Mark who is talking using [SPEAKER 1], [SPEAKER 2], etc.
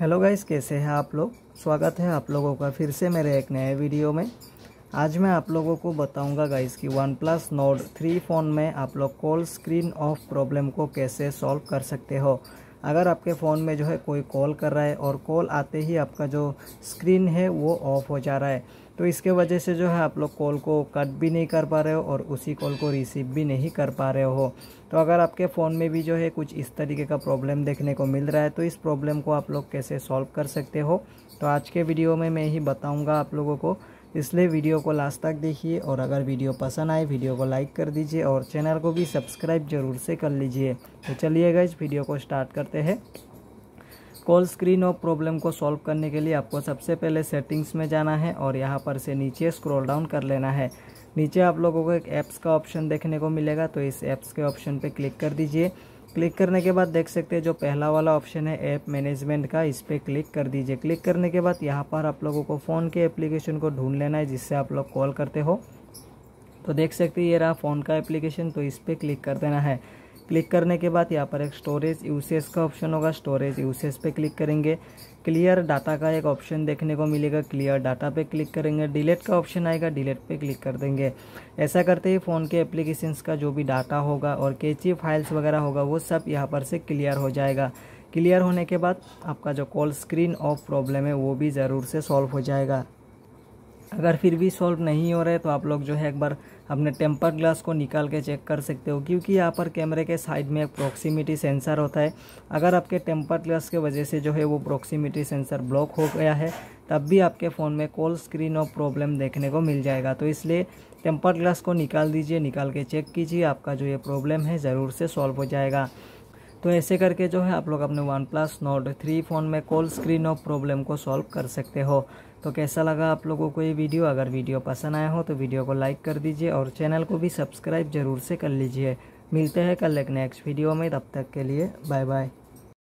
[SPEAKER 1] hello guys कैसे हैं आप लोग स्वागत है आप लोगों का फिर से मेरे एक नए वीडियो में आज मैं आप लोगों को बताऊंगा गाइस कि one plus Nord three phone में आप लोग कॉल स्क्रीन ऑफ प्रॉब्लम को कैसे सॉल्व कर सकते हो अगर आपके फ़ोन में जो है कोई कॉल कर रहा है और कॉल आते ही आपका जो स्क्रीन है वो ऑफ हो जा रहा है तो इसके वजह से जो है आप लोग कॉल को कट भी नहीं कर पा रहे हो और उसी कॉल को रिसीव भी नहीं कर पा रहे हो तो अगर आपके फ़ोन में भी जो है कुछ इस तरीके का प्रॉब्लम देखने को मिल रहा है तो इस प्रॉब्लम को आप लोग कैसे सॉल्व कर सकते हो तो आज के वीडियो में मैं ही बताऊँगा आप लोगों को इसलिए वीडियो को लास्ट तक देखिए और अगर वीडियो पसंद आए वीडियो को लाइक कर दीजिए और चैनल को भी सब्सक्राइब जरूर से कर लीजिए तो चलिए इस वीडियो को स्टार्ट करते हैं कॉल स्क्रीन और प्रॉब्लम को सॉल्व करने के लिए आपको सबसे पहले सेटिंग्स में जाना है और यहाँ पर से नीचे स्क्रॉल डाउन कर लेना है नीचे आप लोगों को एक ऐप्स का ऑप्शन देखने को मिलेगा तो इस ऐप्स के ऑप्शन पर क्लिक कर दीजिए क्लिक करने के बाद देख सकते हैं जो पहला वाला ऑप्शन है ऐप मैनेजमेंट का इस पर क्लिक कर दीजिए क्लिक करने के बाद यहाँ पर आप लोगों को फ़ोन के एप्लीकेशन को ढूंढ लेना है जिससे आप लोग कॉल करते हो तो देख सकते हैं ये रहा फ़ोन का एप्लीकेशन तो इस पर क्लिक कर देना है क्लिक करने के बाद यहाँ पर एक स्टोरेज यूसेज का ऑप्शन होगा स्टोरेज यूसेज पे क्लिक करेंगे क्लियर डाटा का एक ऑप्शन देखने को मिलेगा क्लियर डाटा पे क्लिक करेंगे डिलीट का ऑप्शन आएगा डिलीट पे क्लिक कर देंगे ऐसा करते ही फ़ोन के एप्लीकेशंस का जो भी डाटा होगा और कैची फाइल्स वगैरह होगा वो सब यहाँ पर से क्लियर हो जाएगा क्लियर होने के बाद आपका जो कॉल स्क्रीन ऑफ प्रॉब्लम है वो भी ज़रूर से सॉल्व हो जाएगा अगर फिर भी सॉल्व नहीं हो रहे तो आप लोग जो है एक बार अपने टेम्पर ग्लास को निकाल के चेक कर सकते हो क्योंकि यहाँ पर कैमरे के साइड में एक प्रॉक्सीमिटी सेंसर होता है अगर आपके टेम्पर ग्लास के वजह से जो है वो प्रॉक्सीमिटी सेंसर ब्लॉक हो गया है तब भी आपके फ़ोन में कॉल स्क्रीन और प्रॉब्लम देखने को मिल जाएगा तो इसलिए टेम्पर ग्लास को निकाल दीजिए निकाल के चेक कीजिए आपका जो ये प्रॉब्लम है ज़रूर से सॉल्व हो जाएगा तो ऐसे करके जो है आप लोग अपने one plus note three phone में कॉल स्क्रीन और प्रॉब्लम को सॉल्व कर सकते हो तो कैसा लगा आप लोगों को ये वीडियो अगर वीडियो पसंद आया हो तो वीडियो को लाइक कर दीजिए और चैनल को भी सब्सक्राइब जरूर से कर लीजिए मिलते हैं कल एक नेक्स्ट वीडियो में तब तक के लिए बाय बाय